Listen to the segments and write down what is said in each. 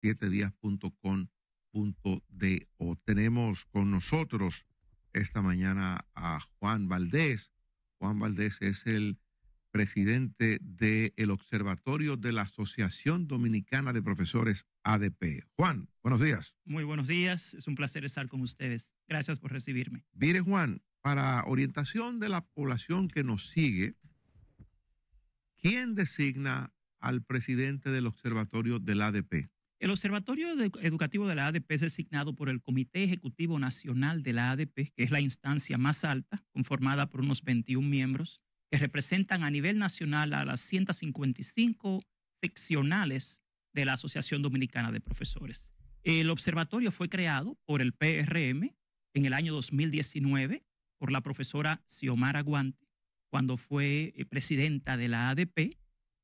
7 o Tenemos con nosotros esta mañana a Juan Valdés. Juan Valdés es el presidente del Observatorio de la Asociación Dominicana de Profesores ADP. Juan, buenos días. Muy buenos días, es un placer estar con ustedes. Gracias por recibirme. Mire, Juan, para orientación de la población que nos sigue, ¿quién designa al presidente del Observatorio del ADP? El Observatorio Educativo de la ADP es designado por el Comité Ejecutivo Nacional de la ADP, que es la instancia más alta, conformada por unos 21 miembros, que representan a nivel nacional a las 155 seccionales de la Asociación Dominicana de Profesores. El observatorio fue creado por el PRM en el año 2019 por la profesora Xiomara Guante, cuando fue eh, presidenta de la ADP,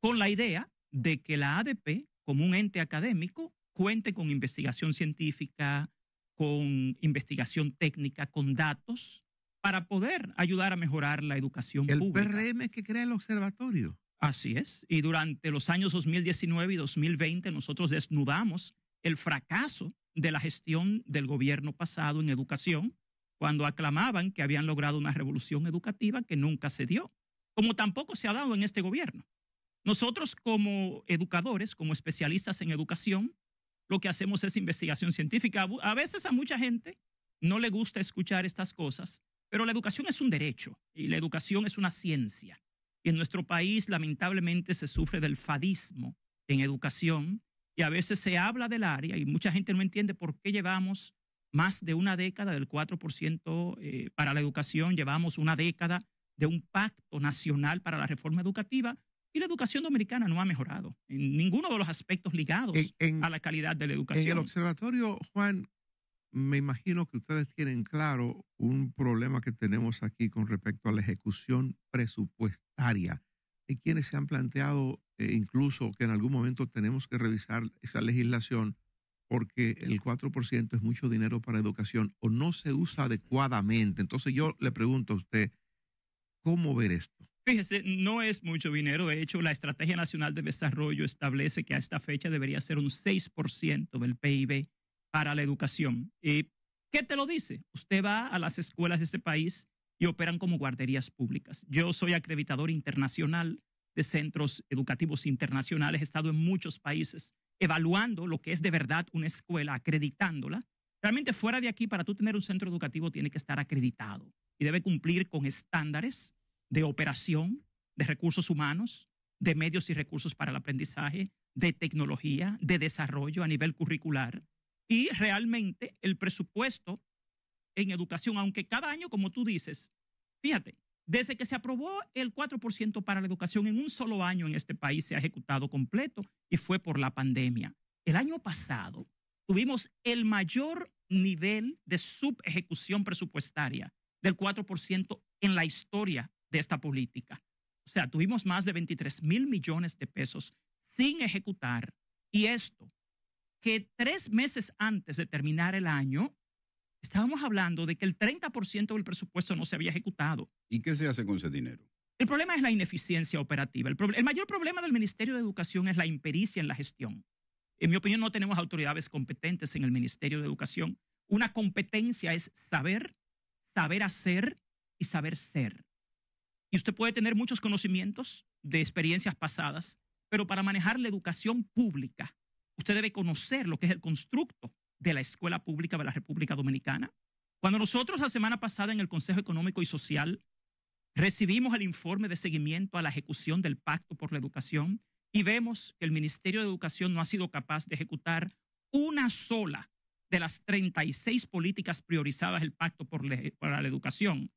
con la idea de que la ADP como un ente académico cuente con investigación científica, con investigación técnica, con datos, para poder ayudar a mejorar la educación pública. El PRM que crea el observatorio. Así es. Y durante los años 2019 y 2020 nosotros desnudamos el fracaso de la gestión del gobierno pasado en educación, cuando aclamaban que habían logrado una revolución educativa que nunca se dio, como tampoco se ha dado en este gobierno. Nosotros como educadores, como especialistas en educación, lo que hacemos es investigación científica. A veces a mucha gente no le gusta escuchar estas cosas, pero la educación es un derecho y la educación es una ciencia. Y en nuestro país lamentablemente se sufre del fadismo en educación y a veces se habla del área y mucha gente no entiende por qué llevamos más de una década del 4% eh, para la educación, llevamos una década de un pacto nacional para la reforma educativa y la educación dominicana no ha mejorado en ninguno de los aspectos ligados a la calidad de la educación. el observatorio, Juan, me imagino que ustedes tienen claro un problema que tenemos aquí con respecto a la ejecución presupuestaria. Hay quienes se han planteado eh, incluso que en algún momento tenemos que revisar esa legislación porque el 4% es mucho dinero para educación o no se usa adecuadamente. Entonces yo le pregunto a usted, ¿cómo ver esto? Fíjese, no es mucho dinero. De hecho, la Estrategia Nacional de Desarrollo establece que a esta fecha debería ser un 6% del PIB para la educación. ¿Y eh, ¿Qué te lo dice? Usted va a las escuelas de este país y operan como guarderías públicas. Yo soy acreditador internacional de centros educativos internacionales. He estado en muchos países evaluando lo que es de verdad una escuela, acreditándola. Realmente fuera de aquí, para tú tener un centro educativo, tiene que estar acreditado y debe cumplir con estándares de operación, de recursos humanos, de medios y recursos para el aprendizaje, de tecnología, de desarrollo a nivel curricular. Y realmente el presupuesto en educación, aunque cada año, como tú dices, fíjate, desde que se aprobó el 4% para la educación en un solo año en este país se ha ejecutado completo y fue por la pandemia. El año pasado tuvimos el mayor nivel de subejecución presupuestaria del 4% en la historia esta política. O sea, tuvimos más de 23 mil millones de pesos sin ejecutar. Y esto, que tres meses antes de terminar el año, estábamos hablando de que el 30% del presupuesto no se había ejecutado. ¿Y qué se hace con ese dinero? El problema es la ineficiencia operativa. el, mayor problema del Ministerio de Educación es la impericia en la gestión. En mi opinión, no tenemos autoridades competentes en el Ministerio de Educación. Una competencia es saber, saber hacer y saber ser usted puede tener muchos conocimientos de experiencias pasadas, pero para manejar la educación pública, usted debe conocer lo que es el constructo de la escuela pública de la República Dominicana. Cuando nosotros la semana pasada en el Consejo Económico y Social recibimos el informe de seguimiento a la ejecución del Pacto por la Educación y vemos que el Ministerio de Educación no ha sido capaz de ejecutar una sola de las 36 políticas priorizadas del Pacto por la Educación.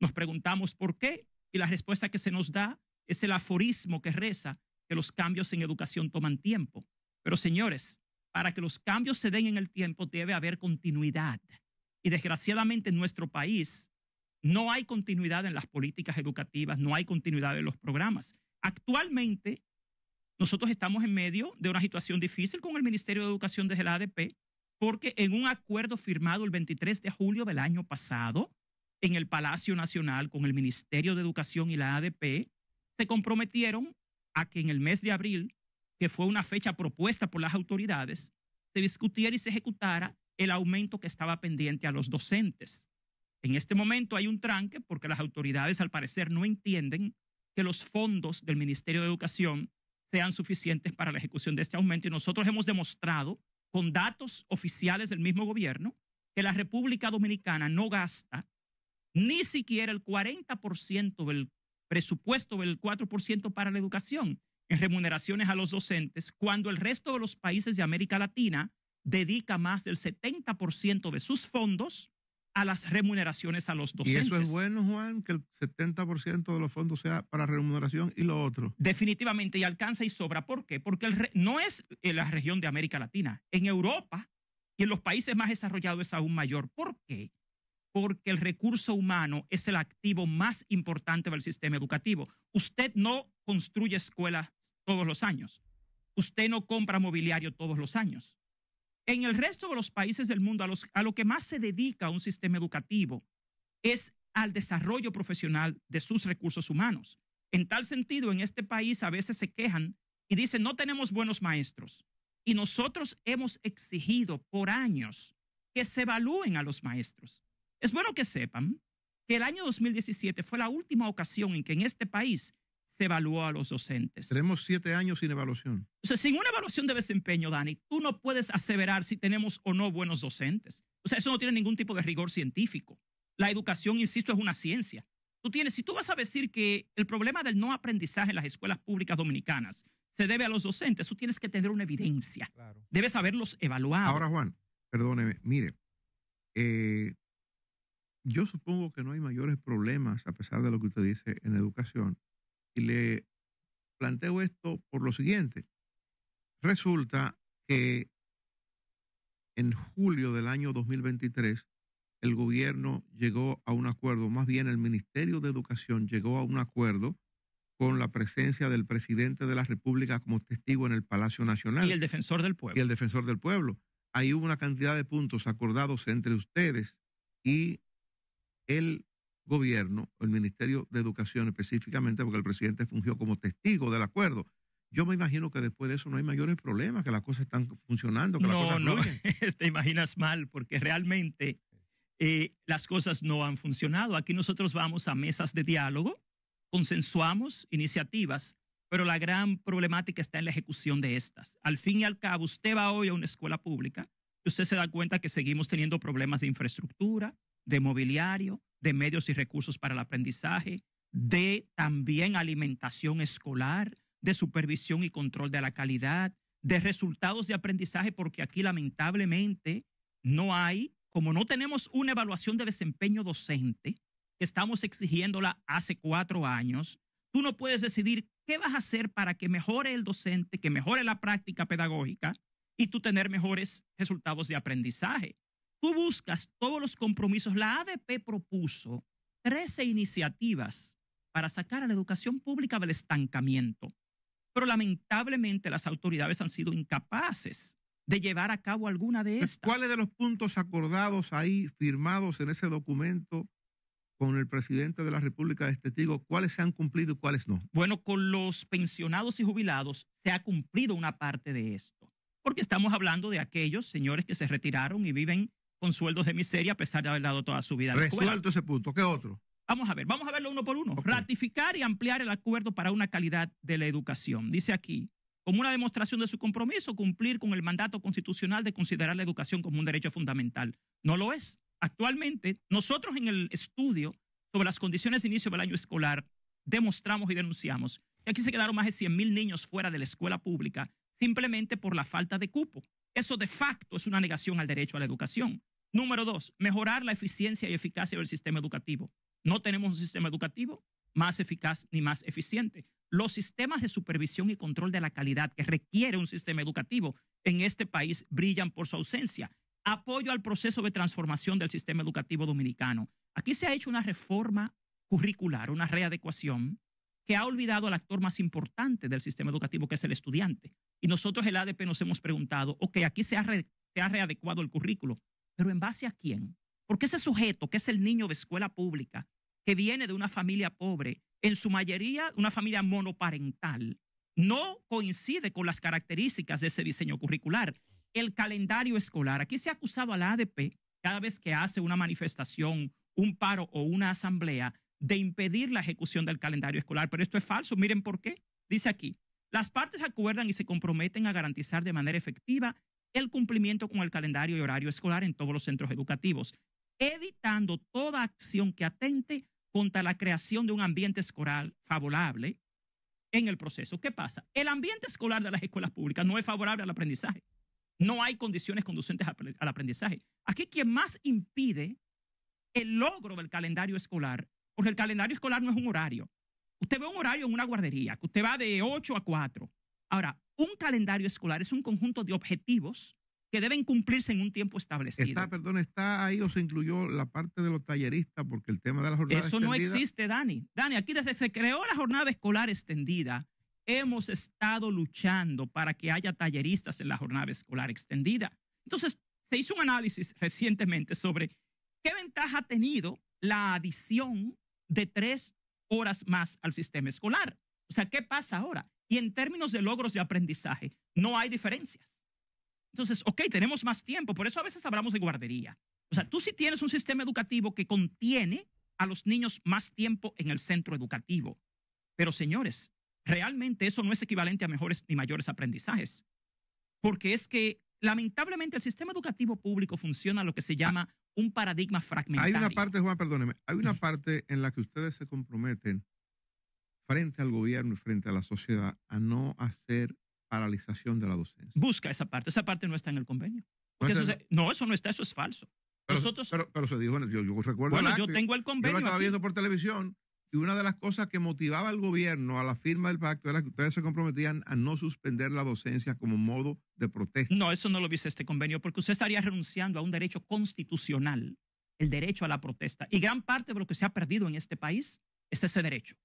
Nos preguntamos por qué y la respuesta que se nos da es el aforismo que reza que los cambios en educación toman tiempo. Pero señores, para que los cambios se den en el tiempo debe haber continuidad. Y desgraciadamente en nuestro país no hay continuidad en las políticas educativas, no hay continuidad en los programas. Actualmente nosotros estamos en medio de una situación difícil con el Ministerio de Educación desde la ADP, porque en un acuerdo firmado el 23 de julio del año pasado, en el Palacio Nacional con el Ministerio de Educación y la ADP, se comprometieron a que en el mes de abril, que fue una fecha propuesta por las autoridades, se discutiera y se ejecutara el aumento que estaba pendiente a los docentes. En este momento hay un tranque porque las autoridades al parecer no entienden que los fondos del Ministerio de Educación sean suficientes para la ejecución de este aumento y nosotros hemos demostrado con datos oficiales del mismo gobierno que la República Dominicana no gasta ni siquiera el 40% del presupuesto del 4% para la educación en remuneraciones a los docentes, cuando el resto de los países de América Latina dedica más del 70% de sus fondos a las remuneraciones a los docentes. ¿Y eso es bueno, Juan, que el 70% de los fondos sea para remuneración y lo otro? Definitivamente, y alcanza y sobra. ¿Por qué? Porque no es eh, la región de América Latina. En Europa y en los países más desarrollados es aún mayor. ¿Por qué? porque el recurso humano es el activo más importante del sistema educativo. Usted no construye escuelas todos los años. Usted no compra mobiliario todos los años. En el resto de los países del mundo, a, lo que más se dedica un sistema educativo es al desarrollo profesional de sus recursos humanos. En tal sentido, en este país a veces se quejan y dicen, no tenemos buenos maestros. Y nosotros hemos exigido por años que se evalúen a los maestros es bueno que sepan que el año 2017 fue la última ocasión en que en este país se evaluó a los docentes. Tenemos siete años sin evaluación. O sea, sin una evaluación de desempeño, Dani, tú no puedes aseverar si tenemos o no buenos docentes. O sea, eso no tiene ningún tipo de rigor científico. La educación, insisto, es una ciencia. Tú tienes, si tú vas a decir que el problema del no aprendizaje en las escuelas públicas dominicanas se debe a los docentes, tú tienes que tener una evidencia. Debes haberlos evaluado. Ahora, Juan, perdóneme, mire, eh, yo supongo que no hay mayores problemas, a pesar de lo que usted dice, en educación. Y le planteo esto por lo siguiente. Resulta que en julio del año 2023, el gobierno llegó a un acuerdo, más bien el Ministerio de Educación llegó a un acuerdo con la presencia del presidente de la República como testigo en el Palacio Nacional. Y el defensor del pueblo. Y el defensor del pueblo. Ahí hubo una cantidad de puntos acordados entre ustedes y el gobierno, el Ministerio de Educación específicamente, porque el presidente fungió como testigo del acuerdo. Yo me imagino que después de eso no hay mayores problemas, que las cosas están funcionando, que no, No, te imaginas mal, porque realmente eh, las cosas no han funcionado. Aquí nosotros vamos a mesas de diálogo, consensuamos iniciativas, pero la gran problemática está en la ejecución de estas. Al fin y al cabo, usted va hoy a una escuela pública y usted se da cuenta que seguimos teniendo problemas de infraestructura, de mobiliario, de medios y recursos para el aprendizaje, de también alimentación escolar, de supervisión y control de la calidad, de resultados de aprendizaje, porque aquí lamentablemente no hay, como no tenemos una evaluación de desempeño docente, que estamos exigiéndola hace cuatro años, tú no puedes decidir qué vas a hacer para que mejore el docente, que mejore la práctica pedagógica y tú tener mejores resultados de aprendizaje tú buscas todos los compromisos, la ADP propuso 13 iniciativas para sacar a la educación pública del estancamiento, pero lamentablemente las autoridades han sido incapaces de llevar a cabo alguna de estas. ¿Cuáles de los puntos acordados ahí, firmados en ese documento con el presidente de la República de este Testigo, cuáles se han cumplido y cuáles no? Bueno, con los pensionados y jubilados se ha cumplido una parte de esto, porque estamos hablando de aquellos señores que se retiraron y viven con sueldos de miseria a pesar de haber dado toda su vida. A la Resuelto ese punto. ¿Qué otro? Vamos a ver, vamos a verlo uno por uno. Ratificar y ampliar el acuerdo para una calidad de la educación. Dice aquí, como una demostración de su compromiso, cumplir con el mandato constitucional de considerar la educación como un derecho fundamental. No lo es. Actualmente, nosotros en el estudio sobre las condiciones de inicio del año escolar demostramos y denunciamos que aquí se quedaron más de mil niños fuera de la escuela pública simplemente por la falta de cupo. Eso de facto es una negación al derecho a la educación. Número dos, mejorar la eficiencia y eficacia del sistema educativo. No tenemos un sistema educativo más eficaz ni más eficiente. Los sistemas de supervisión y control de la calidad que requiere un sistema educativo en este país brillan por su ausencia. Apoyo al proceso de transformación del sistema educativo dominicano. Aquí se ha hecho una reforma curricular, una readecuación que ha olvidado al actor más importante del sistema educativo, que es el estudiante. Y nosotros el ADP nos hemos preguntado, ok, aquí se ha, se ha readecuado el currículo, pero ¿en base a quién? Porque ese sujeto, que es el niño de escuela pública, que viene de una familia pobre, en su mayoría una familia monoparental, no coincide con las características de ese diseño curricular. El calendario escolar, aquí se ha acusado al ADP cada vez que hace una manifestación, un paro o una asamblea de impedir la ejecución del calendario escolar. Pero esto es falso. Miren por qué. Dice aquí, las partes acuerdan y se comprometen a garantizar de manera efectiva el cumplimiento con el calendario y horario escolar en todos los centros educativos, evitando toda acción que atente contra la creación de un ambiente escolar favorable en el proceso. ¿Qué pasa? El ambiente escolar de las escuelas públicas no es favorable al aprendizaje. No hay condiciones conducentes al aprendizaje. Aquí quien más impide el logro del calendario escolar porque el calendario escolar no es un horario. Usted ve un horario en una guardería, que usted va de 8 a 4. Ahora, un calendario escolar es un conjunto de objetivos que deben cumplirse en un tiempo establecido. Está, perdón, está ahí o se incluyó la parte de los talleristas porque el tema de la jornada Eso no existe, Dani. Dani, aquí desde que se creó la jornada escolar extendida, hemos estado luchando para que haya talleristas en la jornada escolar extendida. Entonces, se hizo un análisis recientemente sobre qué ventaja ha tenido la adición de tres horas más al sistema escolar. O sea, ¿qué pasa ahora? Y en términos de logros de aprendizaje, no hay diferencias. Entonces, ok, tenemos más tiempo, por eso a veces hablamos de guardería. O sea, tú sí tienes un sistema educativo que contiene a los niños más tiempo en el centro educativo. Pero señores, realmente eso no es equivalente a mejores ni mayores aprendizajes, porque es que lamentablemente el sistema educativo público funciona lo que se llama un paradigma fragmentario. Hay una parte, Juan, perdóneme, hay una parte en la que ustedes se comprometen frente al gobierno y frente a la sociedad a no hacer paralización de la docencia. Busca esa parte, esa parte no está en el convenio. no, eso no, está, eso es falso. Pero, pero, se dijo, yo, recuerdo. Bueno, yo tengo el convenio. lo estaba viendo por televisión. Y una de las cosas que motivaba al gobierno a la firma del pacto era que ustedes se comprometían a no suspender la docencia como modo de protesta. No, eso no lo dice este convenio, porque usted estaría renunciando a un derecho constitucional, el derecho a la protesta. Y gran parte de lo que se ha perdido en este país es ese derecho.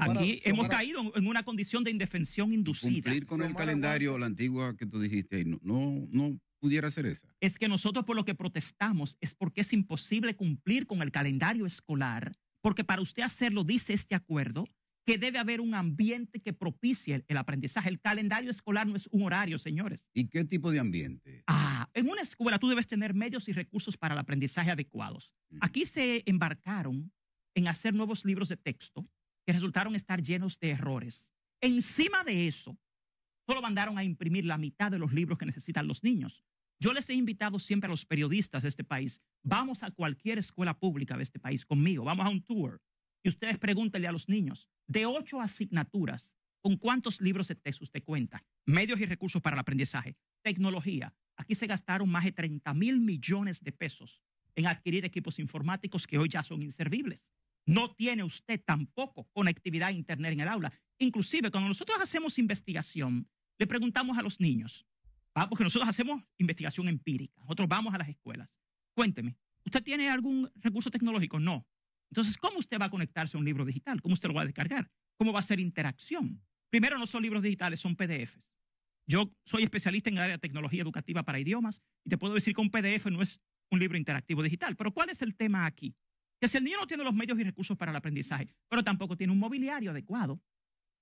Aquí hemos caído en una condición de indefensión inducida. Cumplir con el calendario, la antigua que tú dijiste, no, no, no pudiera ser esa. Es que nosotros por lo que protestamos es porque es imposible cumplir con el calendario escolar porque para usted hacerlo, dice este acuerdo, que debe haber un ambiente que propicie el, aprendizaje. El calendario escolar no es un horario, señores. ¿Y qué tipo de ambiente? Ah, en una escuela tú debes tener medios y recursos para el aprendizaje adecuados. Mm. Aquí se embarcaron en hacer nuevos libros de texto que resultaron estar llenos de errores. Encima de eso, solo mandaron a imprimir la mitad de los libros que necesitan los niños. Yo les he invitado siempre a los periodistas de este país, vamos a cualquier escuela pública de este país conmigo, vamos a un tour y ustedes pregúntenle a los niños, de ocho asignaturas, ¿con cuántos libros de texto usted cuenta? Medios y recursos para el aprendizaje, tecnología. Aquí se gastaron más de 30 mil millones de pesos en adquirir equipos informáticos que hoy ya son inservibles. No tiene usted tampoco conectividad a Internet en el aula. Inclusive cuando nosotros hacemos investigación, le preguntamos a los niños, Ah, porque nosotros hacemos investigación empírica, nosotros vamos a las escuelas. Cuénteme, ¿usted tiene algún recurso tecnológico? No. Entonces, ¿cómo usted va a conectarse a un libro digital? ¿Cómo usted lo va a descargar? ¿Cómo va a ser interacción? Primero, no son libros digitales, son PDFs. Yo soy especialista en el área de tecnología educativa para idiomas y te puedo decir que un PDF no es un libro interactivo digital. Pero ¿cuál es el tema aquí? Que si el niño no tiene los medios y recursos para el aprendizaje, pero tampoco tiene un mobiliario adecuado,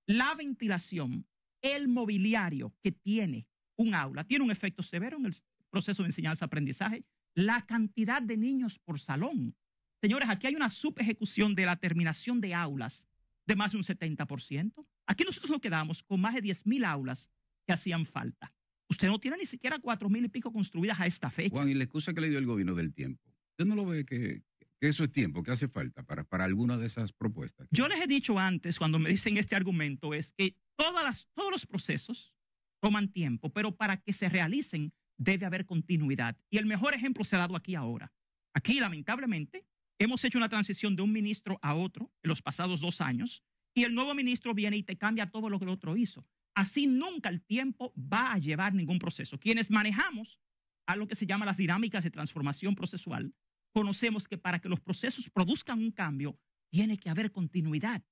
la ventilación, el mobiliario que tiene un aula tiene un efecto severo en el proceso de enseñanza-aprendizaje. La cantidad de niños por salón. Señores, aquí hay una subejecución de la terminación de aulas de más de un 70%. Aquí nosotros nos quedamos con más de 10.000 aulas que hacían falta. Usted no tiene ni siquiera 4.000 y pico construidas a esta fecha. Juan, y la excusa que le dio el gobierno del tiempo. ¿Usted no lo ve que, eso es tiempo, que hace falta para, para alguna de esas propuestas? Yo les he dicho antes, cuando me dicen este argumento, es que todas las, todos los procesos toman tiempo, pero para que se realicen debe haber continuidad. Y el mejor ejemplo se ha dado aquí ahora. Aquí, lamentablemente, hemos hecho una transición de un ministro a otro en los pasados dos años y el nuevo ministro viene y te cambia todo lo que el otro hizo. Así nunca el tiempo va a llevar ningún proceso. Quienes manejamos a lo que se llama las dinámicas de transformación procesual, conocemos que para que los procesos produzcan un cambio, tiene que haber continuidad.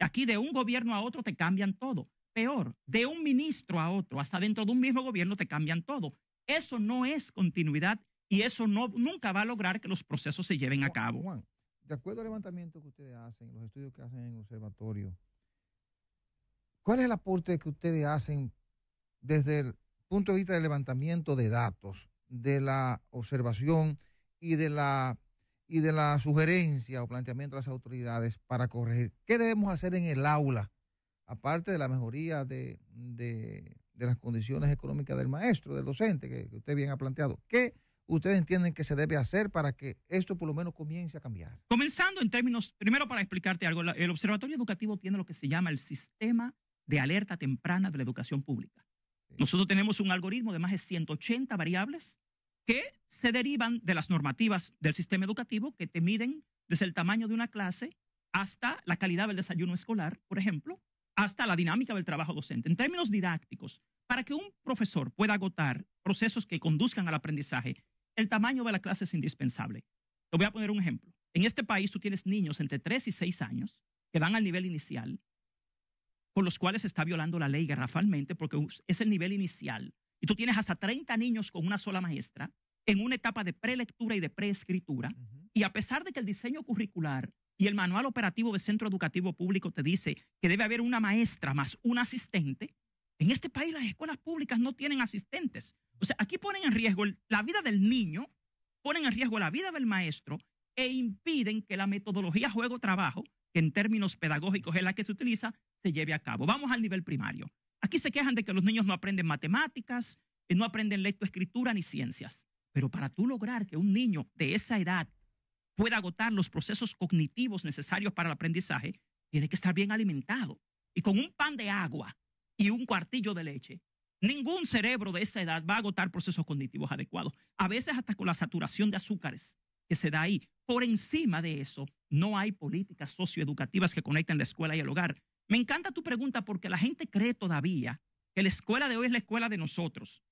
Aquí de un gobierno a otro te cambian todo peor, de un ministro a otro, hasta dentro de un mismo gobierno te cambian todo. Eso no es continuidad y eso no, nunca va a lograr que los procesos se lleven a cabo. Juan, de acuerdo al levantamiento que ustedes hacen, los estudios que hacen en el observatorio, ¿cuál es el aporte que ustedes hacen desde el punto de vista del levantamiento de datos, de la observación y de la y de la sugerencia o planteamiento de las autoridades para corregir. ¿Qué debemos hacer en el aula aparte de la mejoría de, las condiciones económicas del maestro, del docente, que, usted bien ha planteado, ¿qué ustedes entienden que se debe hacer para que esto por lo menos comience a cambiar? Comenzando en términos, primero para explicarte algo, el Observatorio Educativo tiene lo que se llama el sistema de alerta temprana de la educación pública. Nosotros tenemos un algoritmo de más de 180 variables que se derivan de las normativas del sistema educativo que te miden desde el tamaño de una clase hasta la calidad del desayuno escolar, por ejemplo, hasta la dinámica del trabajo docente. En términos didácticos, para que un profesor pueda agotar procesos que conduzcan al aprendizaje, el tamaño de la clase es indispensable. Te voy a poner un ejemplo. En este país tú tienes niños entre 3 y 6 años que van al nivel inicial, con los cuales se está violando la ley garrafalmente porque es el nivel inicial. Y tú tienes hasta 30 niños con una sola maestra en una etapa de prelectura y de preescritura. Y a pesar de que el diseño curricular y el manual operativo del centro educativo público te dice que debe haber una maestra más un asistente. En este país las escuelas públicas no tienen asistentes. O sea, aquí ponen en riesgo la vida del niño, ponen en riesgo la vida del maestro e impiden que la metodología juego-trabajo, que en términos pedagógicos es la que se utiliza, se lleve a cabo. Vamos al nivel primario. Aquí se quejan de que los niños no aprenden matemáticas, eh, no aprenden lectoescritura ni ciencias. Pero para tú lograr que un niño de esa edad pueda agotar los procesos cognitivos necesarios para el aprendizaje, tiene que estar bien alimentado. Y con un pan de agua y un cuartillo de leche, ningún cerebro de esa edad va a agotar procesos cognitivos adecuados. A veces hasta con la saturación de azúcares que se da ahí. Por encima de eso, no hay políticas socioeducativas que conecten la escuela y el hogar. Me encanta tu pregunta porque la gente cree todavía que la escuela de hoy es la escuela de nosotros.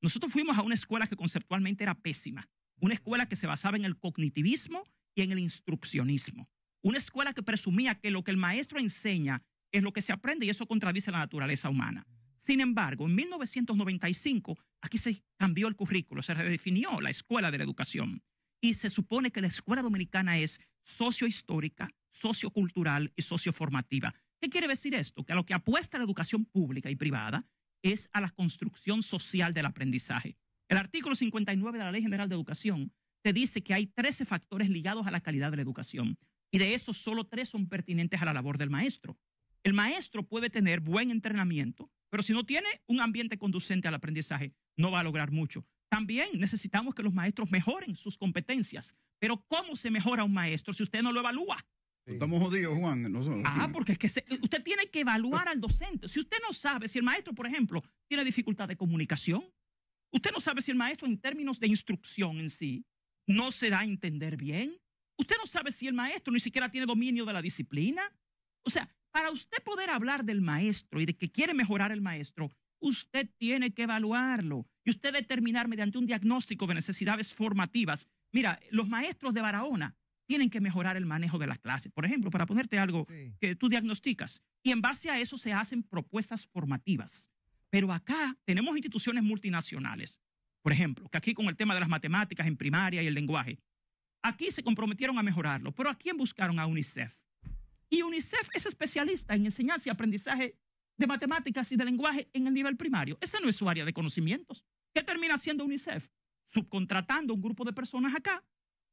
Nosotros fuimos a una escuela que conceptualmente era pésima. Una escuela que se basaba en el cognitivismo y en el instruccionismo. Una escuela que presumía que lo que el maestro enseña es lo que se aprende y eso contradice la naturaleza humana. Sin embargo, en 1995 aquí se cambió el currículo, se redefinió la escuela de la educación y se supone que la escuela dominicana es sociohistórica, sociocultural y socioformativa. ¿Qué quiere decir esto? Que a lo que apuesta la educación pública y privada es a la construcción social del aprendizaje. El artículo 59 de la Ley General de Educación te dice que hay 13 factores ligados a la calidad de la educación y de esos solo tres son pertinentes a la labor del maestro. El maestro puede tener buen entrenamiento, pero si no tiene un ambiente conducente al aprendizaje, no va a lograr mucho. También necesitamos que los maestros mejoren sus competencias. Pero ¿cómo se mejora un maestro si usted no lo evalúa? Estamos jodidos, Juan. Ah, porque es que usted tiene que evaluar al docente. Si usted no sabe, si el maestro, por ejemplo, tiene dificultad de comunicación, Usted no sabe si el maestro en términos de instrucción en sí no se da a entender bien. Usted no sabe si el maestro ni siquiera tiene dominio de la disciplina. O sea, para usted poder hablar del maestro y de que quiere mejorar el maestro, usted tiene que evaluarlo y usted determinar mediante un diagnóstico de necesidades formativas. Mira, los maestros de Barahona tienen que mejorar el manejo de las clases, por ejemplo, para ponerte algo que tú diagnosticas. Y en base a eso se hacen propuestas formativas. Pero acá tenemos instituciones multinacionales, por ejemplo, que aquí con el tema de las matemáticas en primaria y el lenguaje, aquí se comprometieron a mejorarlo, pero ¿a quién buscaron? A UNICEF. Y UNICEF es especialista en enseñanza y aprendizaje de matemáticas y de lenguaje en el nivel primario. Esa no es su área de conocimientos. ¿Qué termina haciendo UNICEF? Subcontratando a un grupo de personas acá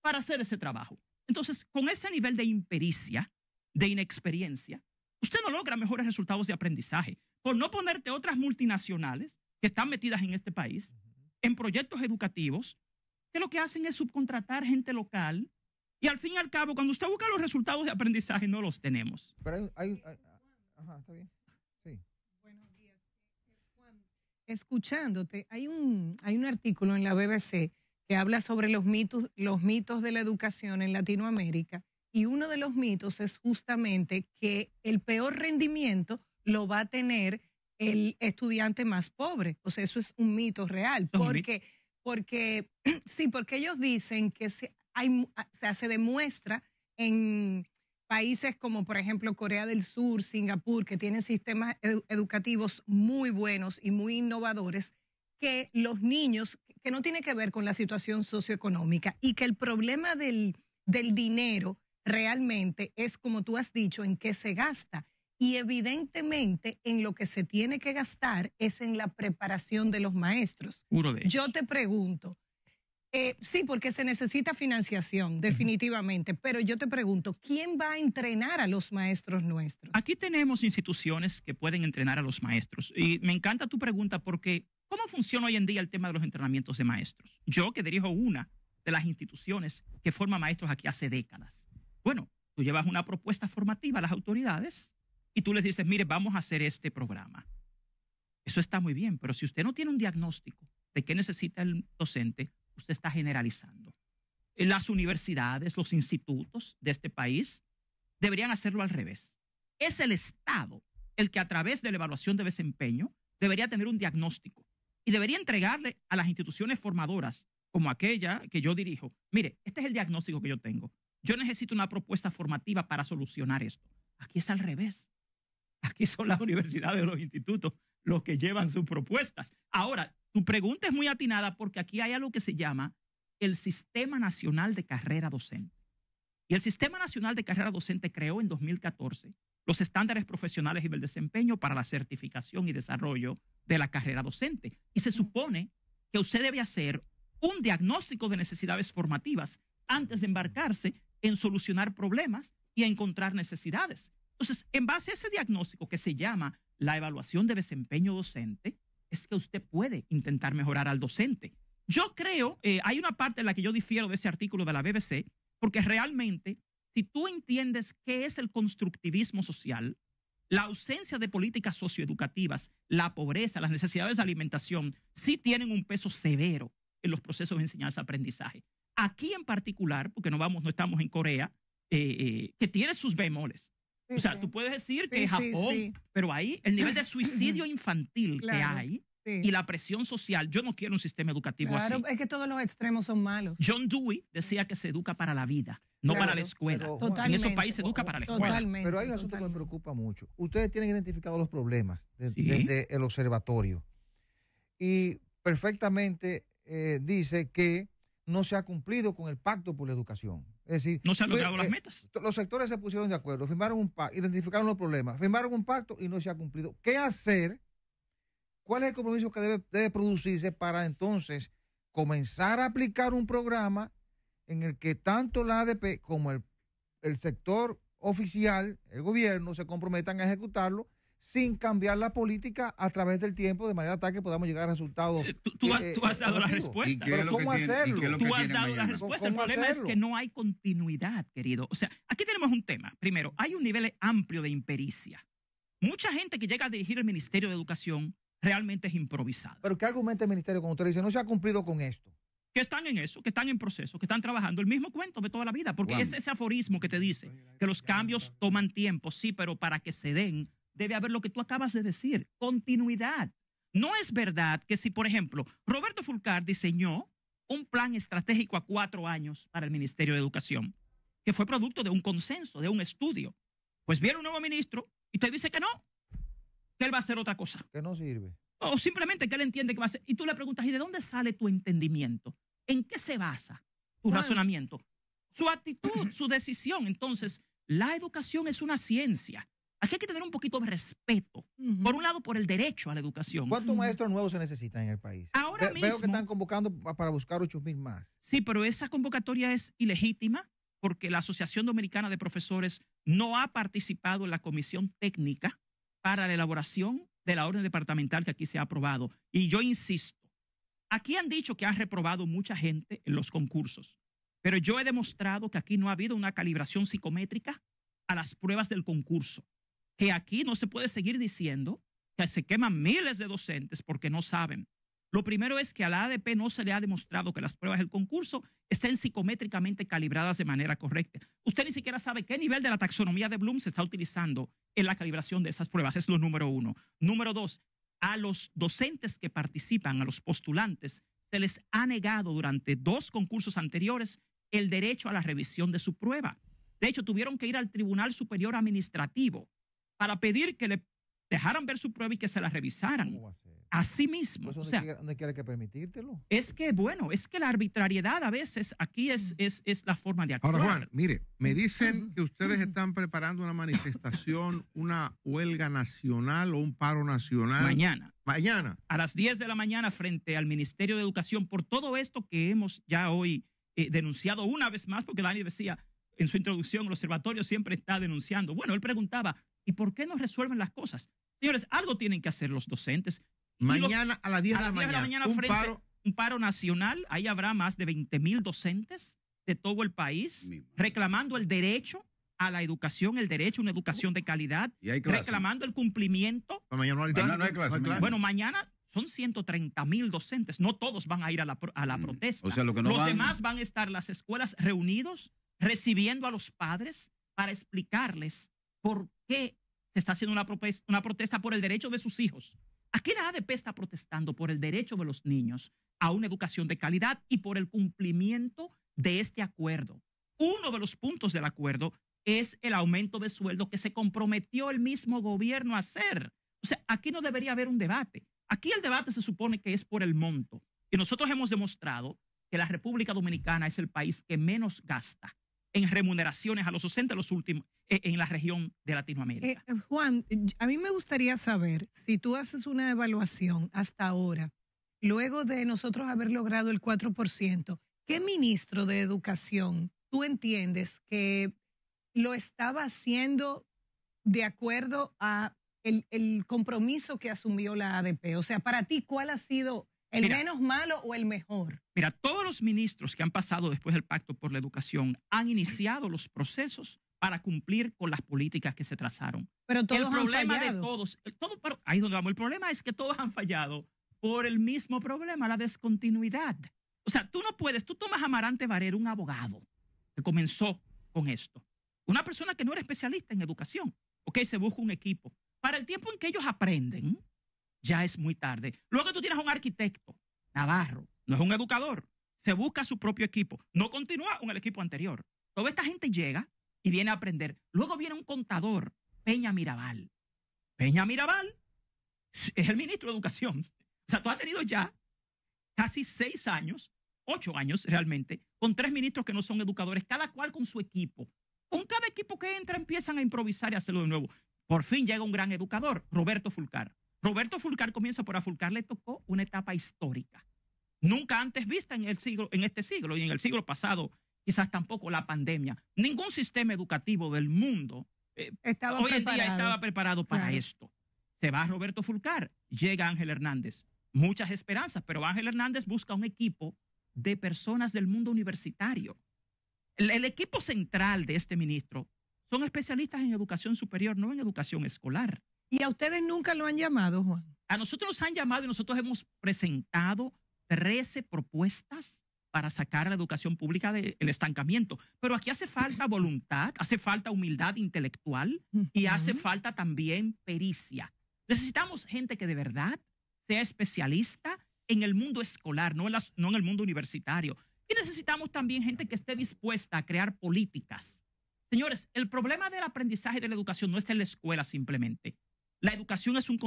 para hacer ese trabajo. Entonces, con ese nivel de impericia, de inexperiencia, usted no logra mejores resultados de aprendizaje por no ponerte otras multinacionales que están metidas en este país, en proyectos educativos, que lo que hacen es subcontratar gente local. Y al fin y al cabo, cuando usted busca los resultados de aprendizaje, no los tenemos. Escuchándote, hay un, hay un artículo en la BBC que habla sobre los mitos, los mitos de la educación en Latinoamérica. Y uno de los mitos es justamente que el peor rendimiento lo va a tener el estudiante más pobre. O sea, eso es un mito real. Porque, sí, porque ellos dicen que se, hay, demuestra en países como por ejemplo Corea del Sur, Singapur, que tienen sistemas educativos muy buenos y muy innovadores, que los niños, que no tiene que ver con la situación socioeconómica y que el problema del dinero realmente es, como tú has dicho, en qué se gasta. Y evidentemente en lo que se tiene que gastar es en la preparación de los maestros. Yo te pregunto, eh, sí, porque se necesita financiación, definitivamente, pero yo te pregunto, ¿quién va a entrenar a los maestros nuestros? Aquí tenemos instituciones que pueden entrenar a los maestros. Y me encanta tu pregunta porque, ¿cómo funciona hoy en día el tema de los entrenamientos de maestros? Yo que dirijo una de las instituciones que forma maestros aquí hace décadas. Bueno, tú llevas una propuesta formativa a las autoridades y tú les dices, mire, vamos a hacer este programa. Eso está muy bien, pero si usted no tiene un diagnóstico de qué necesita el docente, usted está generalizando. Eh, las universidades, los institutos de este país deberían hacerlo al revés. Es el Estado el que a través de la evaluación de desempeño debería tener un diagnóstico y debería entregarle a las instituciones formadoras, como aquella que yo dirijo, mire, este es el diagnóstico que yo tengo. Yo necesito una propuesta formativa para solucionar esto. Aquí es al revés. Aquí son las universidades, los institutos, los que llevan sus propuestas. Ahora, tu pregunta es muy atinada porque aquí hay algo que se llama el Sistema Nacional de Carrera Docente. Y el Sistema Nacional de Carrera Docente creó en 2014 los estándares profesionales y el desempeño para la certificación y desarrollo de la carrera docente. Y se supone que usted debe hacer un diagnóstico de necesidades formativas antes de embarcarse en solucionar problemas y encontrar necesidades. Entonces, en base a ese diagnóstico que se llama la evaluación de desempeño docente, es que usted puede intentar mejorar al docente. Yo creo, eh, hay una parte en la que yo difiero de ese artículo de la BBC, porque realmente, si tú entiendes qué es el constructivismo social, la ausencia de políticas socioeducativas, la pobreza, las necesidades de alimentación, sí tienen un peso severo en los procesos de enseñanza-aprendizaje. Aquí en particular, porque no, vamos, no estamos en Corea, eh, eh, que tiene sus bemoles, o sea, tú puedes decir que Japón, pero ahí el nivel de suicidio infantil que hay, y la presión social. Yo no quiero un sistema educativo claro, Es que todos los extremos son malos. John Dewey decía que se educa para la vida, no para la escuela. Totalmente. en esos países se educa para la escuela. Totalmente, pero hay un asunto que me preocupa mucho. Ustedes tienen identificado los problemas desde el observatorio. Y perfectamente eh, dice que no se ha cumplido con el pacto por la educación. Es decir, no se han logrado las eh, metas. los sectores se pusieron de acuerdo, firmaron un pacto, identificaron los problemas, firmaron un pacto y no se ha cumplido. ¿Qué hacer? ¿Cuál es el compromiso que debe, producirse para entonces comenzar a aplicar un programa en el que tanto la ADP como el sector oficial, el gobierno, se comprometan a ejecutarlo sin cambiar la política a través del tiempo de manera tal que podamos llegar a resultados. Eh, eh, tú, has dado la respuesta. Pero ¿cómo hacerlo? Tú has dado la respuesta. El problema es que no hay continuidad, querido. O sea, aquí tenemos un tema. Primero, hay un nivel amplio de impericia. Mucha gente que llega a dirigir el Ministerio de Educación realmente es improvisada. Pero ¿qué argumenta el Ministerio cuando usted dice no se ha cumplido con esto? que están en eso, que están en proceso, que están trabajando el mismo cuento de toda la vida, porque es ese aforismo que te dice que los cambios toman tiempo, sí, pero para que se den debe haber lo que tú acabas de decir, continuidad. No es verdad que si, por ejemplo, Roberto Fulcar diseñó un plan estratégico a cuatro años para el Ministerio de Educación, que fue producto de un consenso, de un estudio, pues viene un nuevo ministro y te dice que no, que él va a hacer otra cosa. Que no sirve. O simplemente que él entiende que va a hacer. Y tú le preguntas, ¿y de dónde sale tu entendimiento? ¿En qué se basa tu razonamiento? Su actitud, su decisión. Entonces, la educación es una ciencia Aquí hay que tener un poquito de respeto. Por un lado, por el derecho a la educación. ¿Cuántos maestros nuevos se necesitan en el país? Ahora mismo. Veo que están convocando para buscar 8 mil más. Sí, pero esa convocatoria es ilegítima porque la Asociación Dominicana de Profesores no ha participado en la comisión técnica para la elaboración de la orden departamental que aquí se ha aprobado. Y yo insisto, aquí han dicho que ha reprobado mucha gente en los concursos, pero yo he demostrado que aquí no ha habido una calibración psicométrica a las pruebas del concurso que aquí no se puede seguir diciendo que se queman miles de docentes porque no saben. Lo primero es que a la ADP no se le ha demostrado que las pruebas del concurso estén psicométricamente calibradas de manera correcta. Usted ni siquiera sabe qué nivel de la taxonomía de Bloom se está utilizando en la calibración de esas pruebas. Es lo número uno. Número dos, a los docentes que participan, a los postulantes, se les ha negado durante dos concursos anteriores el derecho a la revisión de su prueba. De hecho, tuvieron que ir al Tribunal Superior Administrativo para pedir que le dejaran ver su prueba y que se la revisaran. así pues mismo. o sea, que permitírtelo? Es que, bueno, es que la arbitrariedad a veces aquí es, mm. es, la forma de actuar. Ahora, Juan, mire, me mm. dicen mm. que ustedes están preparando una manifestación, una huelga nacional o un paro nacional. Mañana. Mañana. A las 10 de la mañana frente al Ministerio de Educación por todo esto que hemos ya hoy eh, denunciado una vez más, porque Dani decía en su introducción, el observatorio siempre está denunciando. Bueno, él preguntaba, ¿Y por qué no resuelven las cosas? Señores, algo tienen que hacer los docentes. Mañana a las 10 de, la mañana, un, frente, paro. un paro nacional, ahí habrá más de 20 mil docentes de todo el país reclamando el derecho a la educación, el derecho a una educación de calidad, reclamando el cumplimiento. Bueno, mañana son 130 mil docentes, no todos van a ir a la, protesta. los demás van a estar las escuelas reunidos, recibiendo a los padres para explicarles ¿Por qué se está haciendo una protesta, por el derecho de sus hijos? ¿A Aquí la ADP está protestando por el derecho de los niños a una educación de calidad y por el cumplimiento de este acuerdo. Uno de los puntos del acuerdo es el aumento de sueldo que se comprometió el mismo gobierno a hacer. O sea, aquí no debería haber un debate. Aquí el debate se supone que es por el monto. Y nosotros hemos demostrado que la República Dominicana es el país que menos gasta en remuneraciones a los 60 los últimos, eh, en la región de Latinoamérica. Eh, eh, Juan, a mí me gustaría saber si tú haces una evaluación hasta ahora, luego de nosotros haber logrado el 4%, ¿qué ministro de Educación tú entiendes que lo estaba haciendo de acuerdo a el, el compromiso que asumió la ADP? O sea, para ti, ¿cuál ha sido ¿El menos malo o el mejor? Mira, todos los ministros que han pasado después del Pacto por la Educación han iniciado los procesos para cumplir con las políticas que se trazaron. Pero todos el problema de todos, ahí es donde vamos. El problema es que todos han fallado por el mismo problema, la descontinuidad. O sea, tú no puedes, tú tomas a Amarante Varero, un abogado que comenzó con esto, una persona que no era especialista en educación, ok, se busca un equipo. Para el tiempo en que ellos aprenden, ya es muy tarde. Luego tú tienes un arquitecto, Navarro, no es un educador, se busca su propio equipo, no continúa con el equipo anterior. Toda esta gente llega y viene a aprender. Luego viene un contador, Peña Mirabal. Peña Mirabal es el ministro de Educación. O sea, tú has tenido ya casi seis años, ocho años realmente, con tres ministros que no son educadores, cada cual con su equipo. Con cada equipo que entra empiezan a improvisar y hacerlo de nuevo. Por fin llega un gran educador, Roberto Fulcar. Roberto Fulcar comienza por a Fulcar le tocó una etapa histórica, nunca antes vista en, el siglo, en este siglo y en el siglo pasado, quizás tampoco la pandemia. Ningún sistema educativo del mundo eh, estaba hoy en día estaba preparado para esto. Se va Roberto Fulcar, llega Ángel Hernández. Muchas esperanzas, pero Ángel Hernández busca un equipo de personas del mundo universitario. el, equipo central de este ministro son especialistas en educación superior, no en educación escolar. ¿Y a ustedes nunca lo han llamado, Juan? A nosotros nos han llamado y nosotros hemos presentado 13 propuestas para sacar a la educación pública del estancamiento. Pero aquí hace falta voluntad, hace falta humildad intelectual y hace falta también pericia. Necesitamos gente que de verdad sea especialista en el mundo escolar, no en, no en el mundo universitario. Y necesitamos también gente que esté dispuesta a crear políticas. Señores, el problema del aprendizaje de la educación no está en la escuela simplemente. La educación es un,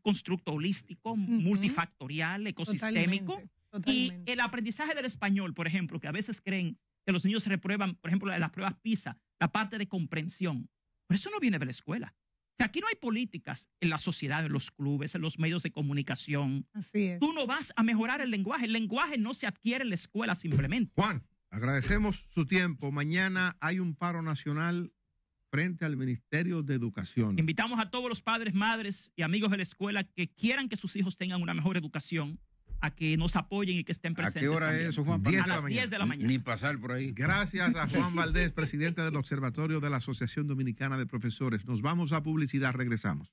constructo holístico, multifactorial, ecosistémico. Y el aprendizaje del español, por ejemplo, que a veces creen que los niños se reprueban, por ejemplo, las pruebas PISA, la parte de comprensión. Pero eso no viene de la escuela. Si aquí no hay políticas en la sociedad, en los clubes, en los medios de comunicación. Así Tú no vas a mejorar el lenguaje. El lenguaje no se adquiere en la escuela simplemente. Juan, agradecemos su tiempo. Mañana hay un paro nacional frente al Ministerio de Educación. Invitamos a todos los padres, madres y amigos de la escuela que quieran que sus hijos tengan una mejor educación a que nos apoyen y que estén presentes. ¿A qué hora es eso, Juan? a las 10 de la mañana. Ni pasar por ahí. Gracias a Juan Valdés, presidente del Observatorio de la Asociación Dominicana de Profesores. Nos vamos a publicidad, regresamos.